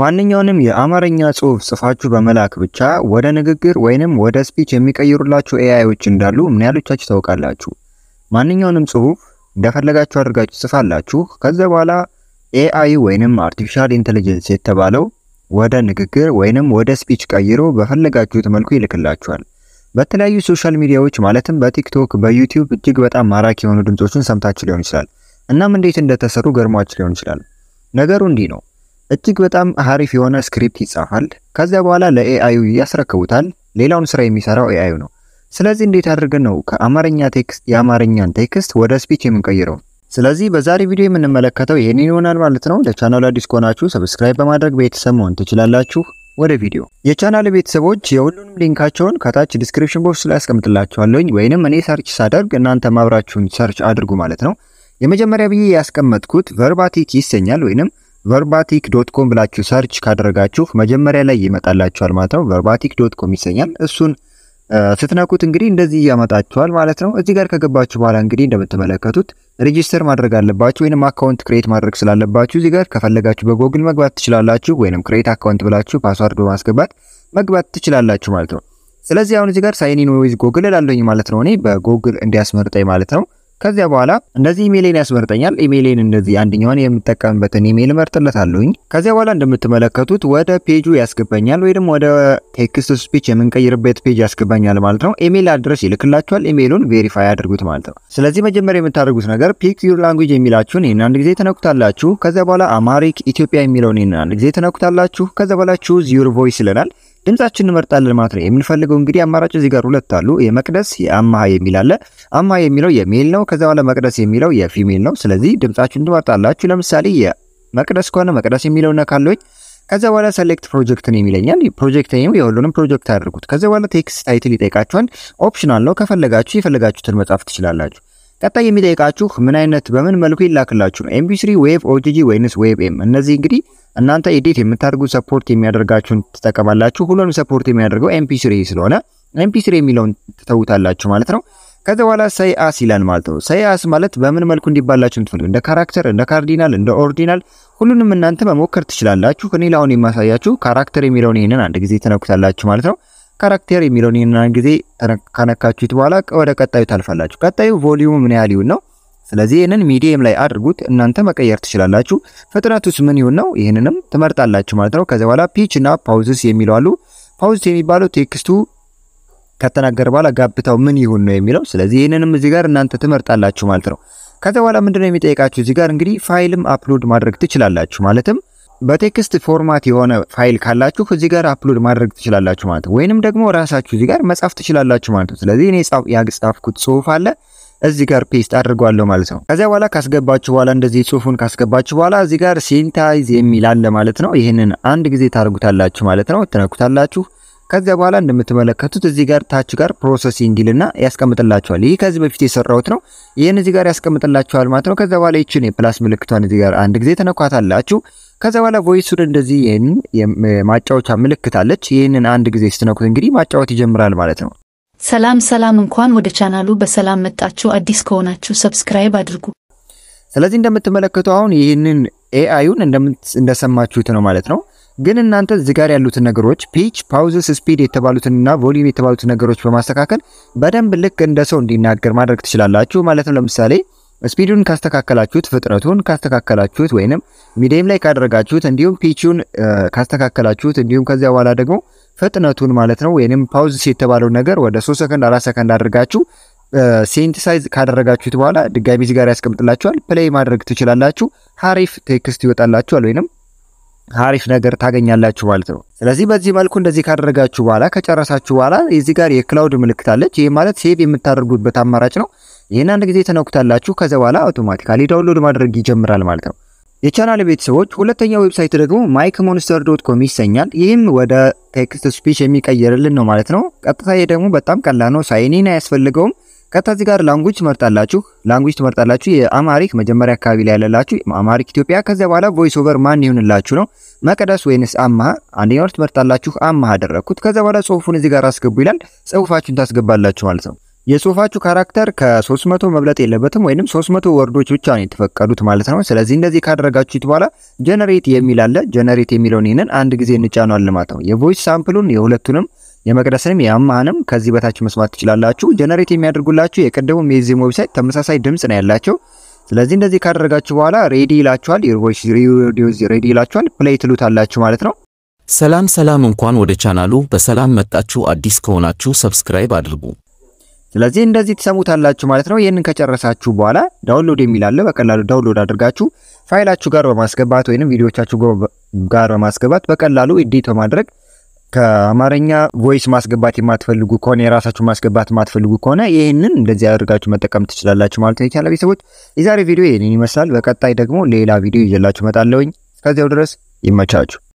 ማንኛውንም የአማርኛ ጽሁፍ ጽፋችሁ በመላክ ብቻ ወደ ንግግር ወይንም ወደ ስፒች የሚቀይሩላችሁ ኤአይዎች እንዳሉ ምን ያህሎቻችሁ ታውቃላችሁ? ማንኛውንም ጽሁፍ እንደፈለጋችሁ አድርጋችሁ ጽፋላችሁ። ከዛ በኋላ ኤአይ ወይንም አርቲፊሻል ኢንተለጀንስ የተባለው ወደ ንግግር ወይንም ወደ ስፒች ቀይሮ በፈለጋችሁት መልኩ ይልክላችኋል። በተለያዩ ሶሻል ሚዲያዎች ማለትም በቲክቶክ፣ በዩቲዩብ እጅግ በጣም ማራኪ የሆኑ ድምጾችን ሰምታችሁ ሊሆን ይችላል። እናም እንዴት እንደተሰሩ ገርሟችሁ ሊሆን ይችላል። ነገሩ እንዲህ ነው። እጅግ በጣም አሪፍ የሆነ ስክሪፕት ይጻፋል። ከዚያ በኋላ ለኤአዩ ያስረክቡታል። ሌላውን ስራ የሚሰራው ኤአዩ ነው። ስለዚህ እንዴት አድርገን ነው ከአማርኛ ቴክስት የአማርኛን ቴክስት ወደ ስፒች የምንቀይረው? ስለዚህ በዛሬ ቪዲዮ የምንመለከተው ይሄንን ይሆናል ማለት ነው። ለቻናሉ አዲስ ከሆናችሁ ሰብስክራይብ በማድረግ ቤተሰብ መሆን ትችላላችሁ። ወደ ቪዲዮ የቻናል ቤተሰቦች የሁሉንም ሊንካቸውን ከታች ዲስክሪፕሽን ቦክስ ላይ አስቀምጥላችኋለሁኝ ወይንም እኔ ሰርች ሳደርግ እናንተ ማብራችሁን ሰርች አድርጉ ማለት ነው። የመጀመሪያ ብዬ ያስቀመጥኩት ቨርባቲክ ይሰኛል ወይንም ቨርባቲክ ዶት ኮም ብላችሁ ሰርች ካደረጋችሁ መጀመሪያ ላይ ይመጣላችኋል ማለት ነው። ቨርባቲክ ዶት ኮም ይሰኛል። እሱን ስትነኩት እንግዲህ እንደዚህ ያመጣችኋል ማለት ነው። እዚህ ጋር ከገባችሁ በኋላ እንግዲህ እንደምትመለከቱት ሬጂስተር ማድረግ አለባችሁ ወይንም አካውንት ክሬት ማድረግ ስላለባችሁ እዚህ ጋር ከፈለጋችሁ በጎግል መግባት ትችላላችሁ፣ ወይንም ክሬት አካውንት ብላችሁ ፓስዋርድ በማስገባት መግባት ትችላላችሁ ማለት ነው። ስለዚህ አሁን እዚህ ጋር ሳይን ኢን ዊዝ ጎግል እላለሁኝ ማለት ነው። እኔ በጎግል እንዲያስመርጠኝ ማለት ነው። ከዚያ በኋላ እንደዚህ ኢሜሌን ያስመርጠኛል። ኢሜሌን እንደዚህ አንደኛውን የምጠቀምበትን ኢሜይል መርጥለታለሁኝ። ከዚያ በኋላ እንደምትመለከቱት ወደ ፔጁ ያስገባኛል ወይ ደግሞ ወደ ቴክስት ስፒች የምንቀይርበት ፔጅ ያስገባኛል ማለት ነው። ኢሜይል አድረስ ይልክላችኋል። ኢሜይሉን ቬሪፋይ አድርጉት ማለት ነው። ስለዚህ መጀመሪያ የምታደርጉት ነገር ፒክ ዩር ላንጉጅ የሚላችሁን ይህን አንድ ጊዜ ተነኩታላችሁ። ከዚያ በኋላ አማሪክ ኢትዮጵያ የሚለውን ይህን አንድ ጊዜ ተነኩታላችሁ። ከዚያ በኋላ ቹዝ ዩር ቮይስ ይለናል። ድምጻችን እንመርጣለን ማለት ነው። የምንፈልገው እንግዲህ አማራጭ እዚህ ጋር ሁለት አሉ። የመቅደስ የአማሃ የሚል አለ። አማሃ የሚለው የሜል ነው። ከዛ በኋላ መቅደስ የሚለው የፊሜል ነው። ስለዚህ ድምጻችን ትመርጣላችሁ። ለምሳሌ የመቅደስ ከሆነ መቅደስ የሚለው ነካለች። ከዛ በኋላ ሰሌክት ፕሮጀክትን የሚለኛል። ፕሮጀክት ኔም የሁሉንም ፕሮጀክት አድርጉት። ከዛ በኋላ ቴክስት ታይትል ይጠይቃችኋል። ኦፕሽናል ነው። ከፈለጋችሁ የፈለጋችሁትን መጻፍ ትችላላችሁ። ቀጣይ የሚጠይቃችሁ ምን አይነት በምን መልኩ ይላክላችሁ ነው። ኤምፒ3 ዌቭ፣ ኦጂጂ ወይንስ ዌቭ ኤም? እነዚህ እንግዲህ እናንተ ኤዲት የምታደርጉ ሰፖርት የሚያደርጋችሁን ትጠቀማላችሁ። ሁሉንም ሰፖርት የሚያደርገው ኤምፒ3 ስለሆነ ኤምፒ3 የሚለውን ትተውታላችሁ ማለት ነው። ከዚ በኋላ አስ ይላል ማለት ነው። አስ ማለት በምን መልኩ እንዲባላችሁ የምትፈልጉ እንደ ካራክተር፣ እንደ ካርዲናል፣ እንደ ኦርዲናል ሁሉንም እናንተ መሞከር ትችላላችሁ። እኔ ለአሁን የማሳያችሁ ካራክተር የሚለውን ይህንን አንድ ጊዜ ትነኩታላችሁ ማለት ነው። ካራክቴር የሚለውን ይህንን ጊዜ ከነካችሁት በኋላ ወደ ቀጣዩ ታልፋላችሁ። ቀጣዩ ቮሊዩም ምን ያህል ይሁን ነው። ስለዚህ ይህንን ሚዲየም ላይ አድርጉት። እናንተ መቀየር ትችላላችሁ። ፍጥነቱስ ምን ይሁን ነው? ይህንንም ትመርጣላችሁ ማለት ነው። ከዚያ በኋላ ፒች እና ፓውዝስ የሚለው አሉ። የሚባለው ቴክስቱ ከተናገረ በኋላ ጋብታው ምን ይሁን ነው የሚለው። ስለዚህ ይህንንም እዚህ ጋር እናንተ ትመርጣላችሁ ማለት ነው። ከዚያ በኋላ ምንድነው የሚጠይቃችሁ እዚህ ጋር እንግዲህ ፋይልም አፕሎድ ማድረግ ትችላላችሁ ማለትም በቴክስት ፎርማት የሆነ ፋይል ካላችሁ እዚህ ጋር አፕሎድ ማድረግ ትችላላችሁ ማለት ነው። ወይንም ደግሞ ራሳችሁ እዚህ ጋር መጻፍ ትችላላችሁ ማለት ነው። ስለዚህ እኔ ያጻፍኩት ጽሁፍ አለ እዚህ ጋር ፔስት አድርጓለሁ ማለት ነው። ከዚያ በኋላ ካስገባችሁ በኋላ እንደዚህ ጽሁፉን ካስገባችሁ በኋላ እዚህ ጋር ሲንታይዝ የሚል አለ ማለት ነው። ይህንን አንድ ጊዜ ታርጉታላችሁ ማለት ነው። ትነኩታላችሁ። ከዚያ በኋላ እንደምትመለከቱት እዚህ ጋር ታች ጋር ፕሮሰሲንግ ይልና ያስቀምጥላችኋል። ይህ ከዚህ በፊት የሰራሁት ነው። ይህን እዚህ ጋር ያስቀምጥላችኋል ማለት ነው። ከዚያ በኋላ ይችን የፕላስ ምልክቷን እዚህ ጋር አንድ ጊዜ ትነኳታላችሁ። ከዛ በኋላ ቮይስ እንደዚህ ይህን ማጫወቻ ምልክት አለች። ይህንን አንድ ጊዜ ስትነኩት እንግዲህ ማጫወት ይጀምራል ማለት ነው። ሰላም ሰላም፣ እንኳን ወደ ቻናሉ በሰላም መጣችሁ። አዲስ ከሆናችሁ ሰብስክራይብ አድርጉ። ስለዚህ እንደምትመለከቱ አሁን ይህንን ኤአዩን እንደሰማችሁት ነው ማለት ነው። ግን እናንተ እዚህ ጋር ያሉትን ነገሮች ፒች፣ ፓውዝስ፣ ስፒድ የተባሉትንና ቮሊዩም የተባሉትን ነገሮች በማስተካከል በደንብ ልክ እንደ ሰው እንዲናገር ማድረግ ትችላላችሁ ማለት ነው። ለምሳሌ ስፒዱን ካስተካከላችሁት ፍጥነቱን ካስተካከላችሁት ወይንም ሚዲየም ላይ ካደረጋችሁት እንዲሁም ፒቹን ካስተካከላችሁት እንዲሁም ከዚያ በኋላ ደግሞ ፍጥነቱን ማለት ነው ወይንም ፓውዝ የተባለው ነገር ወደ 3 ሰከንድ 4 ሰከንድ አድርጋችሁ ሴንቲሳይዝ ካደረጋችሁት በኋላ ድጋሚ እዚህ ጋር ያስቀምጥላችኋል። ፕሌይ ማድረግ ትችላላችሁ። ሀሪፍ ቴክስት ይወጣላችኋል ወይንም ሀሪፍ ነገር ታገኛላችሁ ማለት ነው። ስለዚህ በዚህ መልኩ እንደዚህ ካደረጋችሁ በኋላ ከጨረሳችሁ በኋላ እዚህ ጋር የክላውድ ምልክት አለች። ይህ ማለት ሴቭ የምታደርጉበት አማራጭ ነው። ይህን አንድ ጊዜ ተነኩታላችሁ። ከዚ በኋላ አውቶማቲካሊ ዳውንሎድ ማድረግ ይጀምራል ማለት ነው። የቻናል ቤተሰቦች ሁለተኛው ዌብሳይት ደግሞ ማይክ ሞኒስተር ዶት ኮም ይሰኛል። ይህም ወደ ቴክስት ስፒች የሚቀየርልን ነው ማለት ነው። ቀጥታ ደግሞ በጣም ቀላል ነው። ሳይኒን አያስፈልገውም። ቀጥታ ጋር ላንጉጅ ትመርጣላችሁ። ላንጉጅ ትመርጣላችሁ። የአማሪክ መጀመሪያ አካባቢ ላይ ያለላችሁ አማሪክ ኢትዮጵያ። ከዚያ በኋላ ቮይስ ኦቨር ማን ይሁንላችሁ ነው፣ መቅደስ ወይንስ አማሃ? አንደኛውን ትመርጣላችሁ። አማ አደረግኩት። ከዚያ በኋላ ጽሁፉን እዚህ ጋር አስገቡ ይላል። ጽሁፋችሁን ታስገባላችሁ ማለት ነው። የጽሁፋችሁ ካራክተር ከ300 መብለጥ የለበትም ወይም 300 ወርዶች ብቻ ነው የተፈቀዱት ማለት ነው። ስለዚህ እንደዚህ ካደረጋችሁት በኋላ ጀነሬት የሚል አለ። ጀነሬት የሚለውን ይህንን አንድ ጊዜ እንጫኗል ማለት ነው። የቮይስ ሳምፕሉን የሁለቱንም የመቅደስንም የአማንም ከዚህ በታች መስማት ትችላላችሁ። ጀነሬት የሚያደርጉላችሁ የቀደሙም የዚህም ዌብሳይት ተመሳሳይ ድምፅ ነው ያላቸው። ስለዚህ እንደዚህ ካደረጋችሁ በኋላ ሬዲ ይላችኋል፣ ሬዲ ይላችኋል፣ ፕሌይ ትሉታላችሁ ማለት ነው። ሰላም ሰላም፣ እንኳን ወደ ቻናሉ በሰላም መጣችሁ። አዲስ ከሆናችሁ ሰብስክራይብ አድርጉ። ስለዚህ እንደዚህ ትሰሙታላችሁ ማለት ነው። ይህንን ከጨረሳችሁ በኋላ ዳውንሎድ የሚል አለ። በቀላሉ ዳውንሎድ አድርጋችሁ ፋይላችሁ ጋር በማስገባት ወይንም ቪዲዮቻችሁ ጋር በማስገባት በቀላሉ ኤዲት በማድረግ ከአማርኛ ቮይስ ማስገባት የማትፈልጉ ከሆነ የራሳችሁ ማስገባት የማትፈልጉ ከሆነ ይህንን እንደዚህ አድርጋችሁ መጠቀም ትችላላችሁ ማለት ነው። የቻለ ቤተሰቦች የዛሬ ቪዲዮ ይህንን ይመስላል። በቀጣይ ደግሞ ሌላ ቪዲዮ ይዤላችሁ እመጣለሁኝ። እስከዚያው ድረስ ይመቻችሁ።